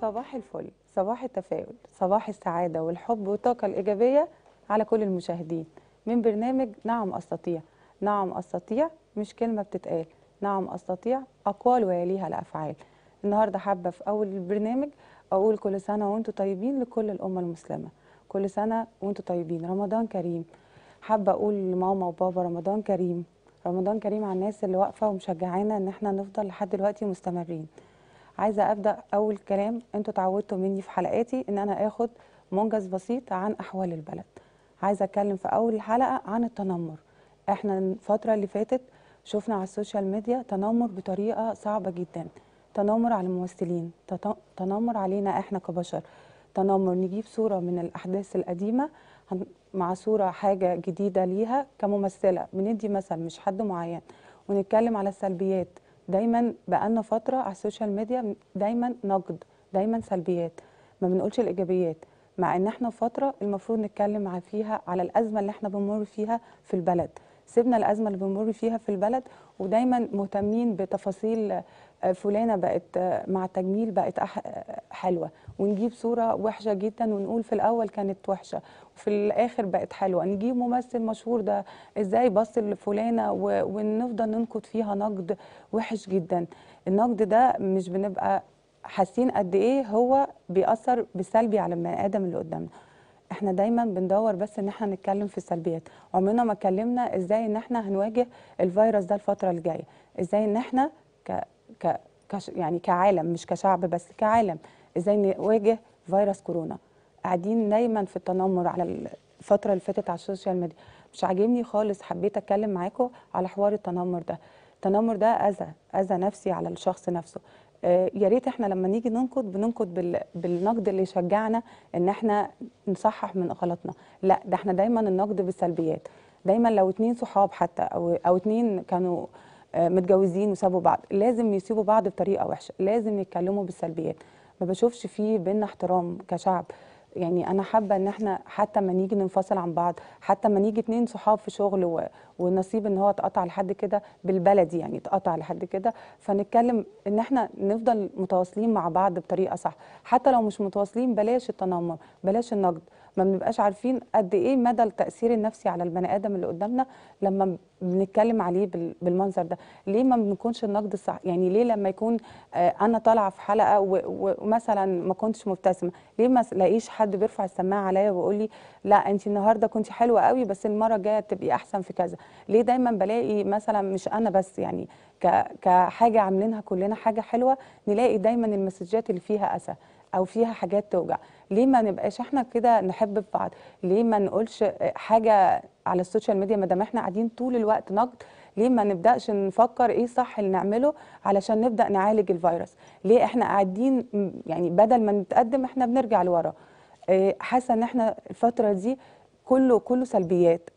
صباح الفل صباح التفاؤل صباح السعادة والحب والطاقة الإيجابية على كل المشاهدين من برنامج نعم أستطيع نعم أستطيع مش كلمة بتتقال نعم أستطيع أقوال ويليها الأفعال النهاردة حابة في أول البرنامج أقول كل سنة وأنتم طيبين لكل الأمة المسلمة كل سنة وأنتم طيبين رمضان كريم حابة أقول لماما وبابا رمضان كريم رمضان كريم على الناس اللي واقفة ومشجعانا إن احنا نفضل لحد دلوقتي مستمرين عايزه ابدا اول كلام انتوا اتعودتوا مني في حلقاتي ان انا اخد منجز بسيط عن احوال البلد عايزه اتكلم في اول حلقه عن التنمر احنا الفتره اللي فاتت شفنا على السوشيال ميديا تنمر بطريقه صعبه جدا تنمر على الممثلين تنمر علينا احنا كبشر تنمر نجيب صوره من الاحداث القديمه مع صوره حاجه جديده ليها كممثله بندي مثل مش حد معين ونتكلم على السلبيات دايما بقالنا فتره على السوشيال ميديا دايما نقد دايما سلبيات ما بنقولش الايجابيات مع ان احنا فتره المفروض نتكلم فيها على الازمه اللي احنا بنمر فيها في البلد سيبنا الازمه اللي بنمر فيها في البلد ودايما مهتمين بتفاصيل فلانه بقت مع التجميل بقت حلوه ونجيب صوره وحشه جدا ونقول في الاول كانت وحشه وفي الاخر بقت حلوه نجيب ممثل مشهور ده ازاي بص لفلانه ونفضل ننقد فيها نقد وحش جدا النقد ده مش بنبقى حاسين قد ايه هو بيأثر بسلبي على البني ادم اللي قدامنا احنا دايما بندور بس ان احنا نتكلم في السلبيات عمرنا ما اتكلمنا ازاي ان احنا هنواجه الفيروس ده الفتره الجايه ازاي ان احنا ك ك يعني كعالم مش كشعب بس كعالم ازاي نواجه فيروس كورونا قاعدين دايما في التنمر على الفتره اللي فاتت على السوشيال ميديا مش عاجبني خالص حبيت اتكلم معاكم على حوار التنمر ده التنمر ده اذى اذى نفسي على الشخص نفسه آه يا ريت احنا لما نيجي ننقد بننقد بال... بالنقد اللي يشجعنا ان احنا نصحح من غلطنا لا ده احنا دايما النقد بالسلبيات دايما لو اتنين صحاب حتى او او اتنين كانوا آه، متجوزين وسابوا بعض لازم يسيبوا بعض بطريقه وحشه لازم يتكلموا بالسلبيات ما بشوفش فيه بينا احترام كشعب يعني انا حابه ان احنا حتى ما نيجي ننفصل عن بعض حتى ما نيجي اتنين صحاب في شغل و... ونصيب ان هو اتقطع لحد كده بالبلدي يعني اتقطع لحد كده فنتكلم ان احنا نفضل متواصلين مع بعض بطريقه صح حتى لو مش متواصلين بلاش التنمر بلاش النقد ما بنبقاش عارفين قد ايه مدى التاثير النفسي على البني ادم اللي قدامنا لما بنتكلم عليه بالمنظر ده ليه ما بنكونش النقد الصح يعني ليه لما يكون آه، انا طالعه في حلقه ومثلا ما كنتش مبتسمه ليه ما الاقيش حد بيرفع السماعه عليا ويقول لي لا انت النهارده كنت حلوه قوي بس المره الجايه تبقي احسن في كذا ليه دايما بلاقي مثلا مش انا بس يعني كحاجه عاملينها كلنا حاجه حلوه نلاقي دايما المسجات اللي فيها اسى او فيها حاجات توجع ليه ما نبقاش احنا كده نحب في بعض ليه ما نقولش حاجه على السوشيال ميديا ما دام احنا قاعدين طول الوقت نقد ليه ما نبداش نفكر ايه صح اللي نعمله علشان نبدا نعالج الفيروس ليه احنا قاعدين يعني بدل ما نتقدم احنا بنرجع لورا آه، حاسه ان احنا الفتره دي كله كله سلبيات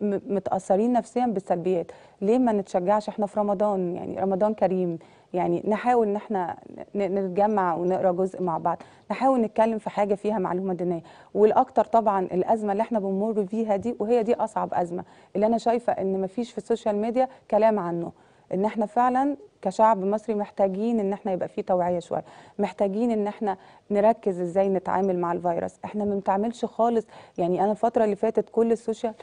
متاثرين نفسيا بالسلبيات ليه ما نتشجعش احنا في رمضان يعني رمضان كريم يعني نحاول ان احنا نتجمع ونقرا جزء مع بعض نحاول نتكلم في حاجه فيها معلومه دينيه والاكتر طبعا الازمه اللي احنا بنمر فيها دي وهي دي اصعب ازمه اللي انا شايفه ان ما فيش في السوشيال ميديا كلام عنه ان احنا فعلا كشعب مصري محتاجين ان احنا يبقى فيه توعيه شويه محتاجين ان احنا نركز ازاي نتعامل مع الفيروس احنا ما بنتعاملش خالص يعني انا الفتره اللي فاتت كل السوشيال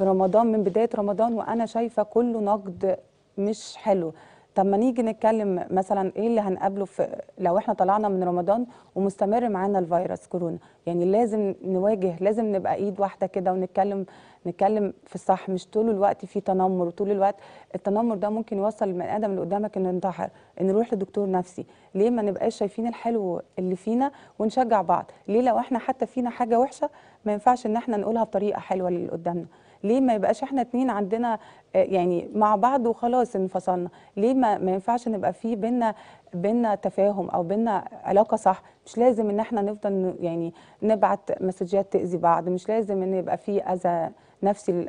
في رمضان من بدايه رمضان وانا شايفه كله نقد مش حلو طب ما نيجي نتكلم مثلا ايه اللي هنقابله في لو احنا طلعنا من رمضان ومستمر معانا الفيروس كورونا يعني لازم نواجه لازم نبقى ايد واحده كده ونتكلم نتكلم في الصح مش طول الوقت في تنمر وطول الوقت التنمر ده ممكن يوصل البني ادم اللي قدامك انه ينتحر ان نروح لدكتور نفسي ليه ما نبقاش شايفين الحلو اللي فينا ونشجع بعض ليه لو احنا حتى فينا حاجه وحشه ما ينفعش ان احنا نقولها بطريقه حلوه للي قدامنا ليه ما يبقاش احنا اتنين عندنا آه، يعني مع بعض وخلاص انفصلنا ليه ما, ما ينفعش نبقى في بينا بينا تفاهم او بينا علاقه صح مش لازم ان احنا نفضل يعني نبعت مسجات تاذي بعض مش لازم ان يبقى في اذى نفسي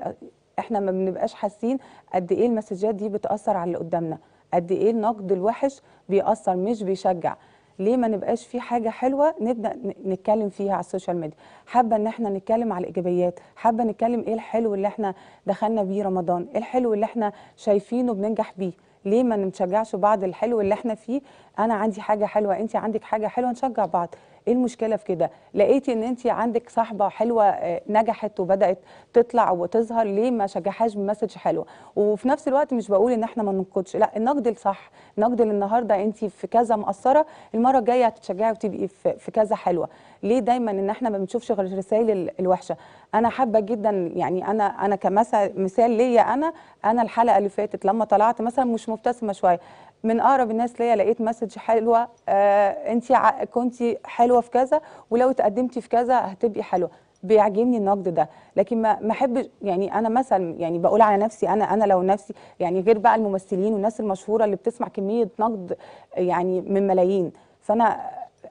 احنا ما بنبقاش حاسين قد ايه المسجات دي بتاثر على اللي قدامنا قد ايه النقد الوحش بيأثر مش بيشجع ليه ما نبقاش في حاجه حلوه نبدا نتكلم فيها على السوشيال ميديا حابه ان احنا نتكلم على الايجابيات حابه نتكلم ايه الحلو اللي احنا دخلنا بيه رمضان ايه الحلو اللي احنا شايفينه بننجح بيه ليه ما نشجعش بعض الحلو اللي احنا فيه انا عندي حاجه حلوه انت عندك حاجه حلوه نشجع بعض ايه المشكله في كده لقيتي ان انت عندك صاحبه حلوه آه، نجحت وبدات تطلع وتظهر ليه ما شجعهاش بمسج حلوه وفي نفس الوقت مش بقول ان احنا ما ننقدش لا النقد الصح نقد النهارده انت في كذا مقصره المره الجايه هتتشجعي وتبقي في كذا حلوه ليه دايما ان احنا ما بنشوفش غير الرسائل الوحشه انا حابه جدا يعني انا انا كمثل مثال ليا انا انا الحلقه اللي فاتت لما طلعت مثلا مش مبتسمه شويه من اقرب الناس ليا لقيت مسج حلوه آه انت كنت حلوه في كذا ولو اتقدمتي في كذا هتبقي حلوه بيعجبني النقد ده لكن ما ما احبش يعني انا مثلا يعني بقول على نفسي انا انا لو نفسي يعني غير بقى الممثلين والناس المشهوره اللي بتسمع كميه نقد يعني من ملايين فانا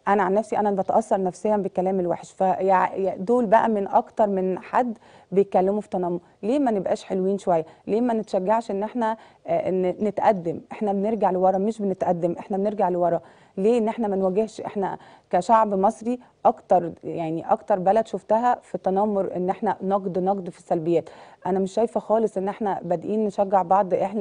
انا عن نفسي انا بتاثر نفسيا بالكلام الوحش فدول بقى من اكتر من حد بيتكلموا في تنمر ليه ما نبقاش حلوين شويه ليه ما نتشجعش ان احنا آه، نتقدم احنا بنرجع لورا مش بنتقدم احنا بنرجع لورا ليه ان احنا ما نواجهش احنا كشعب مصري اكتر يعني اكتر بلد شفتها في التنمر ان احنا نقد نقد في السلبيات انا مش شايفه خالص ان احنا بادئين نشجع بعض ايه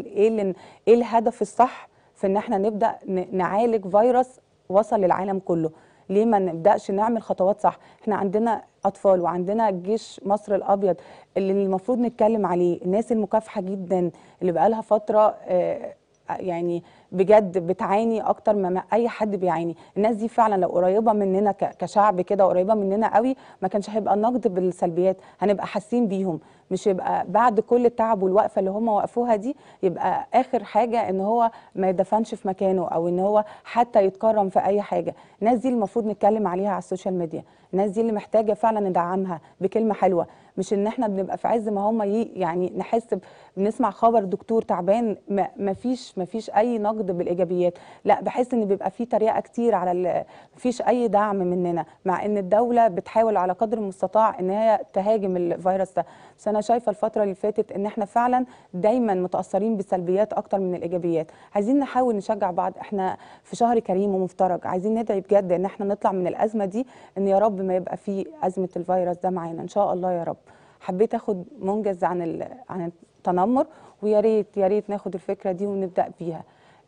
ايه الهدف الصح في ان احنا نبدا نعالج فيروس وصل للعالم كله ليه ما نبداش نعمل خطوات صح احنا عندنا اطفال وعندنا جيش مصر الابيض اللي المفروض نتكلم عليه الناس المكافحه جدا اللي بقالها فتره آه، يعني بجد بتعاني اكتر ما اي حد بيعاني الناس دي فعلا لو قريبه مننا كشعب كده قريبه مننا قوي ما كانش هيبقى النقد بالسلبيات هنبقى حاسين بيهم مش يبقى بعد كل التعب والوقفه اللي هم وقفوها دي يبقى اخر حاجه ان هو ما يدفنش في مكانه او ان هو حتى يتكرم في اي حاجه الناس دي المفروض نتكلم عليها على السوشيال ميديا الناس دي اللي محتاجه فعلا ندعمها بكلمه حلوه مش ان احنا بنبقى في عز ما هم يعني نحس بنسمع خبر دكتور تعبان ما فيش ما فيش اي نقد بالايجابيات لا بحس ان بيبقى في تريقه كتير على مفيش اي دعم مننا مع ان الدوله بتحاول على قدر المستطاع ان هي تهاجم الفيروس ده بس انا شايفه الفتره اللي فاتت ان احنا فعلا دايما متاثرين بالسلبيات اكتر من الايجابيات عايزين نحاول نشجع بعض احنا في شهر كريم ومفترج عايزين ندعي بجد ان احنا نطلع من الازمه دي ان يا رب قبل ما يبقى في ازمه الفيروس ده معانا ان شاء الله يا رب حبيت اخد منجز عن عن التنمر ويا ريت يا ريت ناخد الفكره دي ونبدا بيها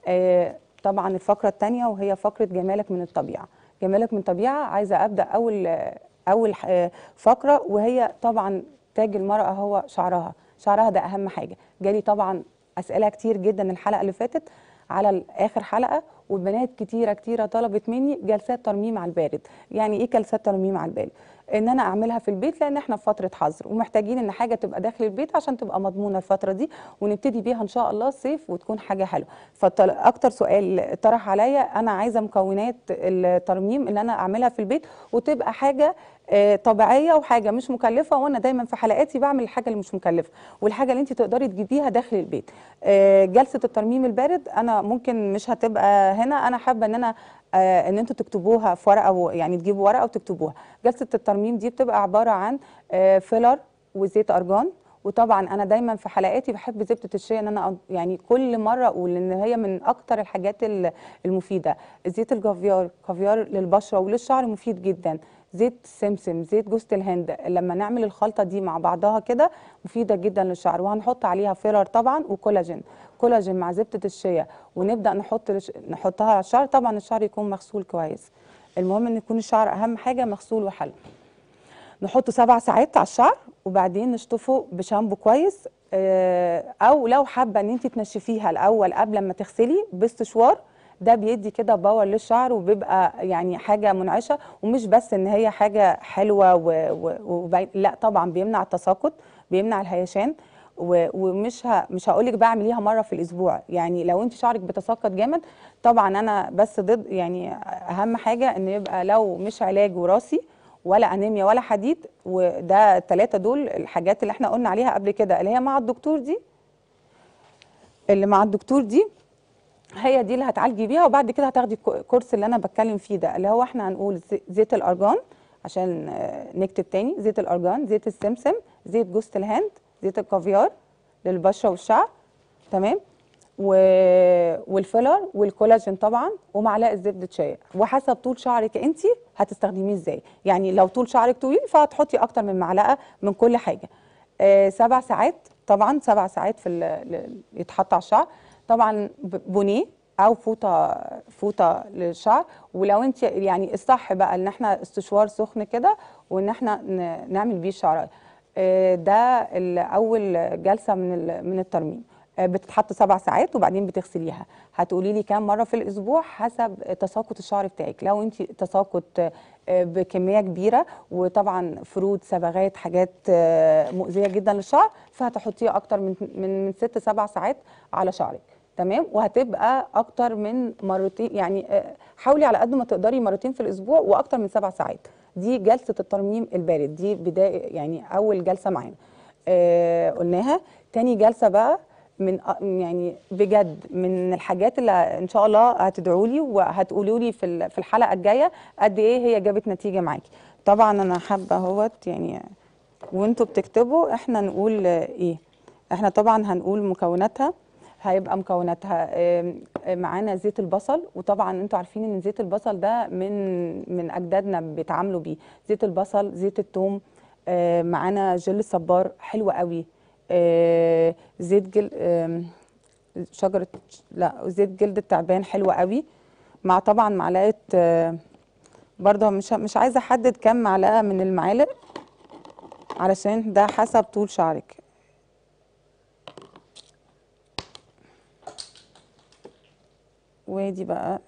آه طبعا الفقره الثانيه وهي فقره جمالك من الطبيعه جمالك من الطبيعه عايزه ابدا اول اول فقره وهي طبعا تاج المراه هو شعرها شعرها ده اهم حاجه جالي طبعا اسئله كتير جدا الحلقه اللي فاتت على اخر حلقه وبنات كتيره كتيره طلبت مني جلسات ترميم على البارد يعني ايه جلسات ترميم على البارد ان انا اعملها في البيت لان احنا في فتره حظر ومحتاجين ان حاجه تبقى داخل البيت عشان تبقى مضمونه الفتره دي ونبتدي بيها ان شاء الله الصيف وتكون حاجه حلوه فاكتر سؤال طرح عليا انا عايزه مكونات الترميم اللي انا اعملها في البيت وتبقى حاجه آه، طبيعيه وحاجه مش مكلفه وانا دايما في حلقاتي بعمل الحاجه اللي مش مكلفه والحاجه اللي انت تقدري تجيبيها داخل البيت آه، جلسه الترميم البارد انا ممكن مش هتبقى هنا انا حابه ان انا آه، ان انتوا تكتبوها في ورقه يعني تجيبوا ورقه وتكتبوها جلسه الترميم دي بتبقى عباره عن فيلر وزيت ارجان وطبعا انا دايما في حلقاتي بحب زبده الشيا ان انا يعني كل مره اقول ان هي من اكتر الحاجات المفيده زيت الكافيار كافيار للبشره وللشعر مفيد جدا زيت سمسم زيت جوز الهند لما نعمل الخلطه دي مع بعضها كده مفيده جدا للشعر وهنحط عليها فيلر طبعا وكولاجين كولاجين مع زبده الشيا ونبدا نحط نحطها على الشعر طبعا الشعر يكون مغسول كويس المهم ان يكون الشعر اهم حاجه مغسول وحل نحطه سبع ساعات على الشعر وبعدين نشطفه بشامبو كويس آه، او لو حابه ان انت تنشفيها الاول قبل ما تغسلي باستشوار ده بيدي كده باور للشعر وبيبقى يعني حاجه منعشه ومش بس ان هي حاجه حلوه و... و... و... لا طبعا بيمنع التساقط بيمنع الهيشان ومش ه... مش هقول لك بعمليها مره في الاسبوع يعني لو انت شعرك بتساقط جامد طبعا انا بس ضد يعني اهم حاجه ان يبقى لو مش علاج وراثي ولا انيميا ولا حديد وده الثلاثه دول الحاجات اللي احنا قلنا عليها قبل كده اللي هي مع الدكتور دي اللي مع الدكتور دي هي دي اللي هتعالجي بيها وبعد كده هتاخدي الكورس اللي انا بتكلم فيه ده اللي هو احنا هنقول زيت الارجان عشان آه، نكتب تاني زيت الارجان زيت السمسم زيت جوز الهند زيت الكافيار للبشره والشعر تمام و... والفيلر والكولاجين طبعا ومعلقه زبده شاي وحسب طول شعرك انت هتستخدميه ازاي يعني لو طول شعرك طويل فهتحطي اكتر من معلقه من كل حاجه آه سبع ساعات طبعا سبع ساعات في ال... يتحط على الشعر طبعا بونيه او فوطه فوطه للشعر ولو انت يعني الصح بقى ان احنا استشوار سخن كده وان احنا نعمل بيه الشعرات آه، ده اول جلسه من من الترميم بتتحط سبع ساعات وبعدين بتغسليها هتقولي لي كام مره في الاسبوع حسب تساقط الشعر بتاعك لو انت تساقط آه، بكميه كبيره وطبعا فروت صبغات حاجات آه، مؤذيه جدا للشعر فهتحطيها اكتر من من ست سبع ساعات على شعرك تمام وهتبقى اكتر من مرتين يعني آه، حاولي على قد ما تقدري مرتين في الاسبوع واكتر من سبع ساعات دي جلسه الترميم البارد دي بدايه يعني اول جلسه معانا قلناها تاني جلسه بقى من يعني بجد من الحاجات اللي ان شاء الله هتدعوا لي وهتقولوا لي في في الحلقه الجايه قد ايه هي جابت نتيجه معاكي طبعا انا حابه اهوت يعني وانتوا بتكتبوا احنا نقول ايه احنا طبعا هنقول مكوناتها هيبقى مكوناتها معانا زيت البصل وطبعا انتوا عارفين ان زيت البصل ده من من اجدادنا بيتعاملوا بيه زيت البصل زيت الثوم معانا جل الصبار حلو قوي آه، زيت جلد شجره لا زيت جلد التعبان حلو قوي مع طبعا معلقه آه، برضه مش مش عايزه احدد كام معلقه من المعالق علشان ده حسب طول شعرك وادي بقى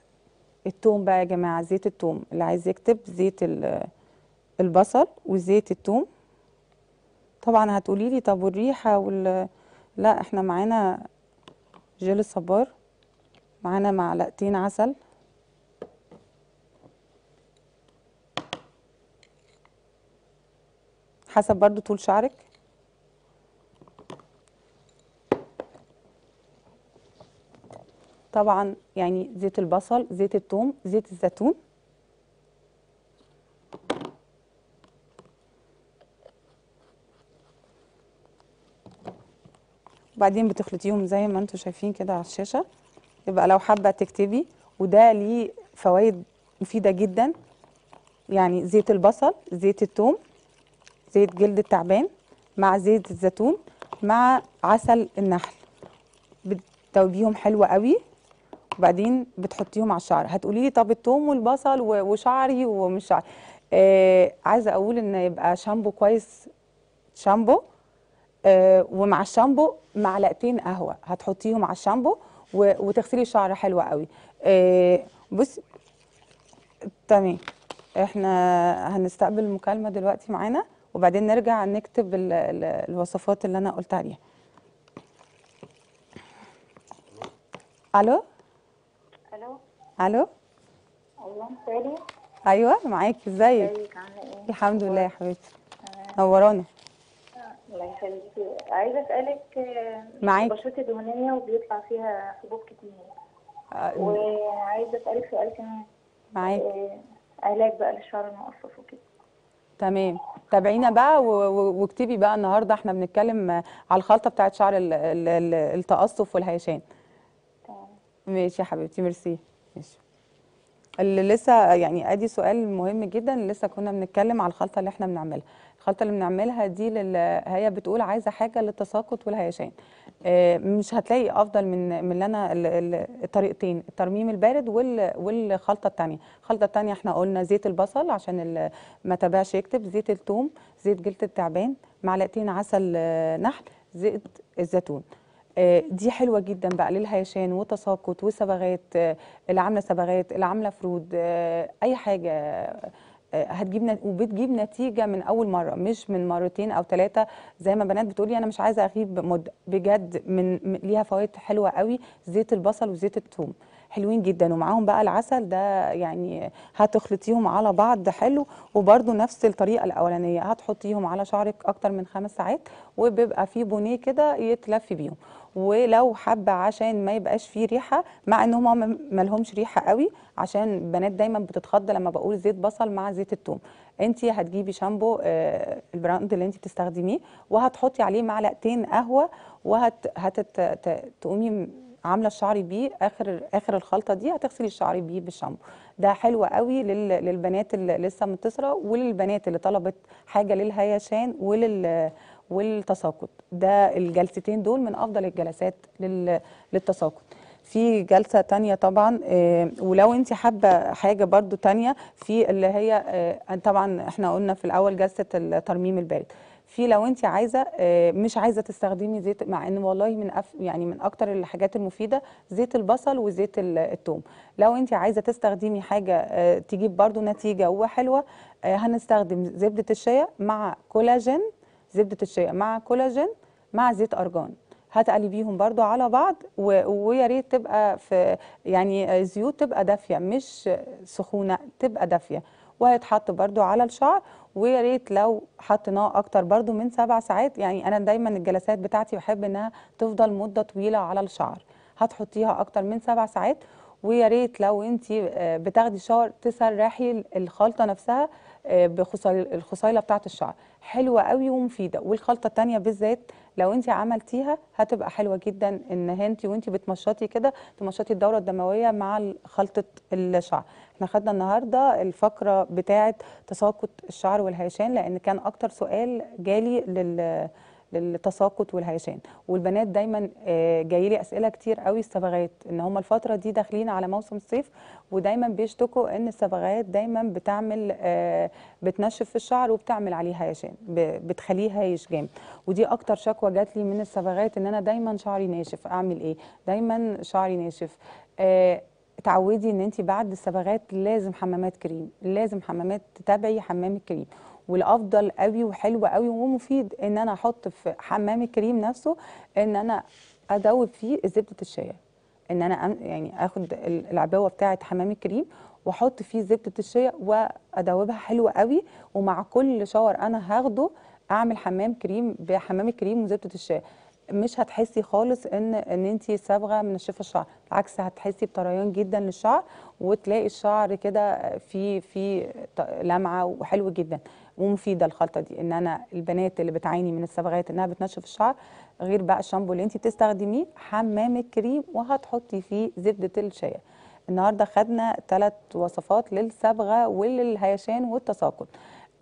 التوم بقى يا جماعه زيت التوم اللي عايز يكتب زيت البصل وزيت التوم طبعا هتقولي لي طب والريحه وال لا احنا معانا جيل الصبار معانا معلقتين عسل حسب برضو طول شعرك طبعا يعني زيت البصل زيت الثوم زيت الزيتون بعدين بتخلطيهم زي ما انتم شايفين كده على الشاشه يبقى لو حابه تكتبي وده ليه فوائد مفيده جدا يعني زيت البصل زيت الثوم زيت جلد التعبان مع زيت الزيتون مع عسل النحل بتذوبيهم حلوه قوي وبعدين بتحطيهم على الشعر هتقولي لي طب الثوم والبصل وشعري ومش شعري آه عايزه اقول ان يبقى شامبو كويس شامبو آه، ومع الشامبو معلقتين قهوه هتحطيهم على الشامبو وتغسلي الشعر حلوه قوي آه، بصي تمام احنا هنستقبل المكالمه دلوقتي معانا وبعدين نرجع نكتب الوصفات اللي انا قلت عليها الو الو الو الله ايوه معاكي ازيك إيه؟ الحمد لله يا حبيبتي نورانا الله يخليكي عايزه اسالك آه، معاك بشرتي دهنيه وبيطلع فيها حبوب كتير أه. وعايزه اسالك سؤال كمان معاك آه، علاج بقى للشعر المقصف وكده تمام تابعينا بقى واكتبي بقى النهارده احنا بنتكلم على الخلطه بتاعه شعر التقصف والهيشان تمام ماشي يا حبيبتي ميرسي ماشي اللي لسه يعني ادي سؤال مهم جدا لسه كنا بنتكلم على الخلطه اللي احنا بنعملها الخلطه اللي بنعملها دي لل... هي بتقول عايزه حاجه للتساقط والهيشان آه، مش هتلاقي افضل من من اللي انا الطريقتين الترميم البارد وال... والخلطه الثانيه الخلطه الثانيه احنا قلنا زيت البصل عشان ما تبعش يكتب زيت الثوم زيت جلد التعبان معلقتين عسل آه، نحل زيت الزيتون آه، دي حلوه جدا بقى للهيشان وتساقط وصبغات آه، اللي عامله صبغات اللي عامله فرود آه، اي حاجه هتجيب وبتجيب نتيجه من اول مره مش من مرتين او ثلاثه زي ما بنات بتقولي انا مش عايزه اغيب مده بجد من ليها فوائد حلوه قوي زيت البصل وزيت الثوم حلوين جدا ومعاهم بقى العسل ده يعني هتخلطيهم على بعض حلو وبرده نفس الطريقه الاولانيه هتحطيهم على شعرك اكتر من خمس ساعات وبيبقى في بونيه كده يتلف بيهم ولو حبه عشان ما يبقاش فيه ريحه مع ان هما مالهمش ريحه قوي عشان البنات دايما بتتخض لما بقول زيت بصل مع زيت التوم انت هتجيبي شامبو آه، البراند اللي انت بتستخدميه وهتحطي عليه معلقتين قهوه وهتقومي عامله الشعر بيه اخر اخر الخلطه دي هتغسلي الشعر بيه بالشامبو ده حلو قوي للبنات اللي لسه متصره وللبنات اللي طلبت حاجه للهيشان ولل والتساقط ده الجلستين دول من افضل الجلسات للتساقط في جلسه تانية طبعا آه، ولو انت حابه حاجه برضو تانية في اللي هي آه، طبعا احنا قلنا في الاول جلسه الترميم البارد في لو انت عايزه آه، مش عايزه تستخدمي زيت مع ان والله من أف يعني من اكتر الحاجات المفيده زيت البصل وزيت الثوم لو انت عايزه تستخدمي حاجه تجيب برضو نتيجه وحلوه هنستخدم زبده الشيا مع كولاجين زبده الشيا مع كولاجين مع زيت ارجان هتقلبيهم برضو على بعض ويا ريت تبقى في يعني الزيوت تبقى دافيه مش سخونه تبقى دافيه وهيتحط برضو على الشعر ويا ريت لو حطيناه اكتر برضو من سبع ساعات يعني انا دايما الجلسات بتاعتي بحب انها تفضل مده طويله على الشعر هتحطيها اكتر من سبع ساعات ويا ريت لو انت آه، بتاخدي شاور تسرحي الخلطه نفسها آه، بخصيله بتاعه الشعر حلوه قوي ومفيده والخلطه الثانيه بالذات لو انت عملتيها هتبقى حلوه جدا ان انت وانت بتمشطي كده تمشطي الدوره الدمويه مع خلطه الشعر احنا خدنا النهارده الفقره بتاعه تساقط الشعر والهيشان لان كان اكتر سؤال جالي لل للتساقط والهيشان والبنات دايما آه، جاي لي اسئله كتير قوي الصبغات ان هم الفتره دي داخلين على موسم الصيف ودايما بيشتكوا ان الصبغات دايما بتعمل آه، بتنشف في الشعر وبتعمل عليه هيشان بتخليه هايش جامد ودي اكتر شكوى جات لي من الصبغات ان انا دايما شعري ناشف اعمل ايه دايما شعري ناشف آه، تعودي ان انت بعد الصبغات لازم حمامات كريم لازم حمامات تتابعي حمام الكريم والافضل قوي وحلو قوي ومفيد ان انا احط في حمام الكريم نفسه ان انا ادوب فيه زبده الشيا ان انا يعني اخد العباوه بتاعه حمام الكريم واحط فيه زبده الشيا وادوبها حلو قوي ومع كل شاور انا هاخده اعمل حمام كريم بحمام الكريم وزبده الشيا مش هتحسي خالص ان ان انت صبغه من الشعر بالعكس هتحسي بطريان جدا للشعر وتلاقي الشعر كده في في لمعه وحلو جدا ومفيده الخلطه دي ان انا البنات اللي بتعاني من الصبغات انها بتنشف الشعر غير بقى الشامبو اللي انت بتستخدميه حمام الكريم وهتحطي فيه زبده الشيا النهارده خدنا ثلاث وصفات للصبغه وللهيشان والتساقط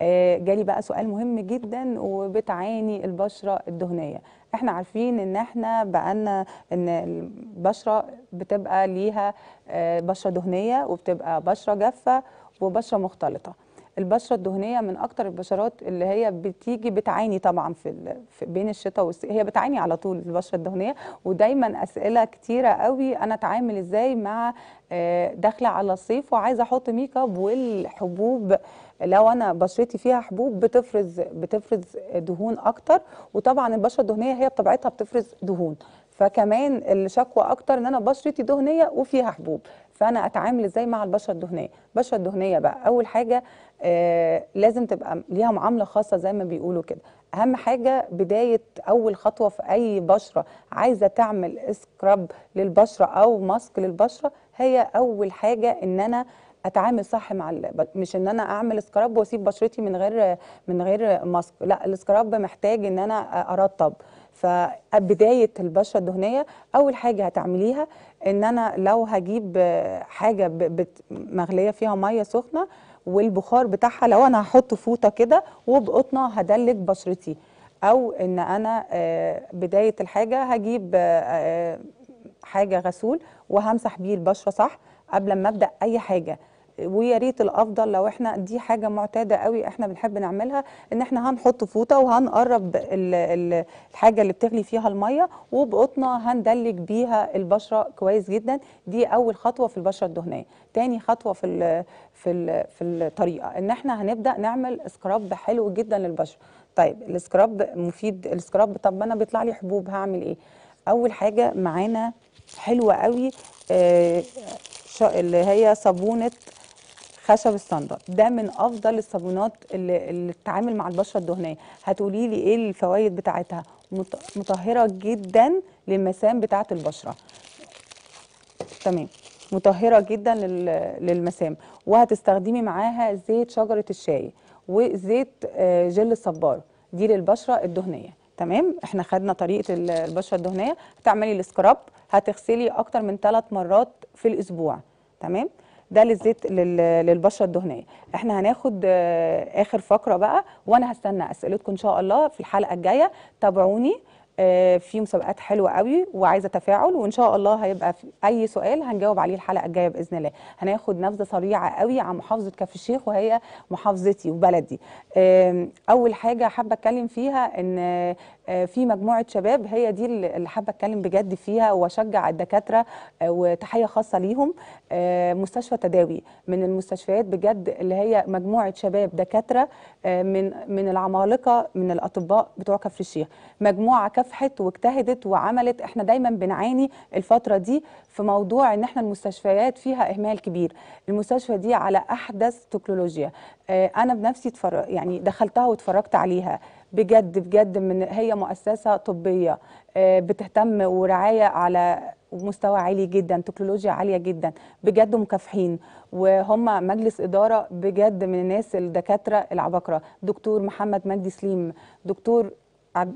آه، جالي بقى سؤال مهم جدا وبتعاني البشره الدهنيه احنا عارفين ان احنا بقالنا ان البشره بتبقى ليها آه، بشره دهنيه وبتبقى بشره جافه وبشره مختلطه البشره الدهنيه من اكتر البشرات اللي هي بتيجي بتعاني طبعا في, في بين الشتاء والصيف هي بتعاني على طول البشره الدهنيه ودايما اسئله كتيره قوي انا اتعامل ازاي مع آه، داخله على الصيف وعايزه احط ميك اب والحبوب لو انا بشرتي فيها حبوب بتفرز بتفرز دهون اكتر وطبعا البشره الدهنيه هي بطبيعتها بتفرز دهون فكمان الشكوى اكتر ان انا بشرتي دهنيه وفيها حبوب فانا اتعامل ازاي مع البشره الدهنيه البشره الدهنيه بقى اول حاجه آه لازم تبقى ليها معامله خاصه زي ما بيقولوا كده اهم حاجه بدايه اول خطوه في اي بشره عايزه تعمل سكراب للبشره او ماسك للبشره هي اول حاجه ان انا اتعامل صح مع مش ان انا اعمل سكراب واسيب بشرتي من غير من غير ماسك لا السكراب محتاج ان انا ارطب فبدايه البشره الدهنيه اول حاجه هتعمليها ان انا لو هجيب حاجه مغليه فيها ميه سخنه والبخار بتاعها لو انا هحط فوطه كده وبقطنه هدلك بشرتي او ان انا آه، بدايه الحاجه هجيب آه، آه، حاجه غسول وهمسح بيه البشره صح قبل ما ابدا اي حاجه ويا ريت الافضل لو احنا دي حاجه معتاده قوي احنا بنحب نعملها ان احنا هنحط فوطه وهنقرب الحاجه اللي بتغلي فيها الميه وبقطنا هندلك بيها البشره كويس جدا دي اول خطوه في البشره الدهنيه تاني خطوه في الـ في الـ في الطريقه ان احنا هنبدا نعمل سكراب حلو جدا للبشره طيب السكراب مفيد السكراب طب انا بيطلع لي حبوب هعمل ايه اول حاجه معانا حلوه قوي آه اللي هي صابونه خشب الصندل ده من افضل الصابونات اللي, اللي بتتعامل مع البشره الدهنيه هتقولي لي ايه الفوائد بتاعتها مطهره جدا للمسام بتاعه البشره تمام مطهره جدا للمسام وهتستخدمي معاها زيت شجره الشاي وزيت آه، جل الصبار دي للبشره الدهنيه تمام احنا خدنا طريقه البشره الدهنيه هتعملي السكراب هتغسلي اكتر من ثلاث مرات في الاسبوع تمام ده للزيت للبشره الدهنيه احنا هناخد آه، اخر فقره بقى وانا هستنى اسئلتكم ان شاء الله في الحلقه الجايه تابعوني آه، في مسابقات حلوه قوي وعايزه تفاعل وان شاء الله هيبقى في اي سؤال هنجاوب عليه الحلقه الجايه باذن الله هناخد نبذه سريعه قوي عن محافظه كف الشيخ وهي محافظتي وبلدي اول حاجه حابه اتكلم فيها ان آه، في مجموعه شباب هي دي اللي حابه اتكلم بجد فيها واشجع الدكاتره آه، وتحيه خاصه ليهم آه، مستشفى تداوي من المستشفيات بجد اللي هي مجموعه شباب دكاتره من من العمالقه من الاطباء بتوع كفر الشيخ مجموعه كافحت واجتهدت وعملت احنا دايما بنعاني الفتره دي في موضوع ان احنا المستشفيات فيها اهمال كبير المستشفى دي على احدث تكنولوجيا انا بنفسي يعني دخلتها واتفرجت عليها بجد بجد من هي مؤسسه طبيه آه، بتهتم ورعايه على مستوى عالي جدا تكنولوجيا عاليه جدا بجد مكافحين وهم مجلس اداره بجد من الناس الدكاتره العباقره دكتور محمد مجدي سليم دكتور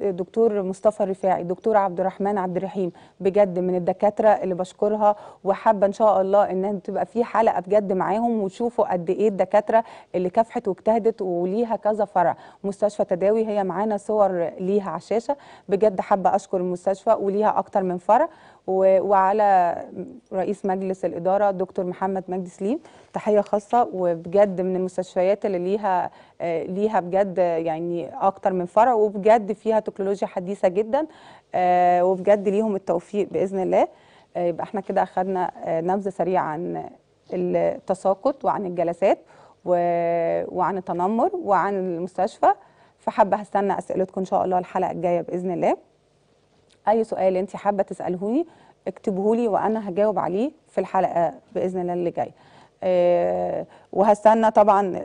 دكتور مصطفى الرفاعي دكتور عبد الرحمن عبد الرحيم بجد من الدكاتره اللي بشكرها وحابه ان شاء الله ان تبقى في حلقه بجد معاهم وتشوفوا قد ايه الدكاتره اللي كافحت واجتهدت وليها كذا فرع مستشفى تداوي هي معانا صور ليها على الشاشه بجد حابه اشكر المستشفى وليها اكتر من فرع وعلى رئيس مجلس الإدارة دكتور محمد مجدي سليم تحية خاصة وبجد من المستشفيات اللي ليها آه، ليها بجد يعني أكتر من فرع وبجد فيها تكنولوجيا حديثة جدا آه، وبجد ليهم التوفيق بإذن الله آه، يبقى احنا كده أخدنا نبذة سريعة عن التساقط وعن الجلسات وعن التنمر وعن المستشفى فحابة هستنى أسئلتكم إن شاء الله الحلقة الجاية بإذن الله اي سؤال انت حابه تسالهوني اكتبهولي وانا هجاوب عليه في الحلقه باذن الله اللي جايه آه، وهستنى طبعا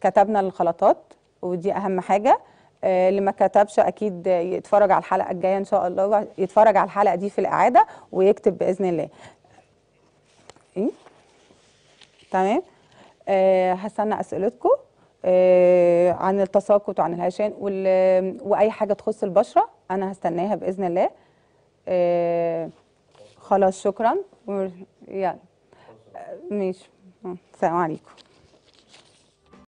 كتبنا الخلطات ودي اهم حاجه آه، اللي ما كتبش اكيد يتفرج على الحلقه الجايه ان شاء الله يتفرج على الحلقه دي في الاعاده ويكتب باذن الله إيه؟ تمام آه هستنى اسئلتكم آه، عن التساقط وعن الهشان واي حاجه تخص البشره انا هستناها باذن الله آه، خلاص شكرا يلا آه، ماشي السلام عليكم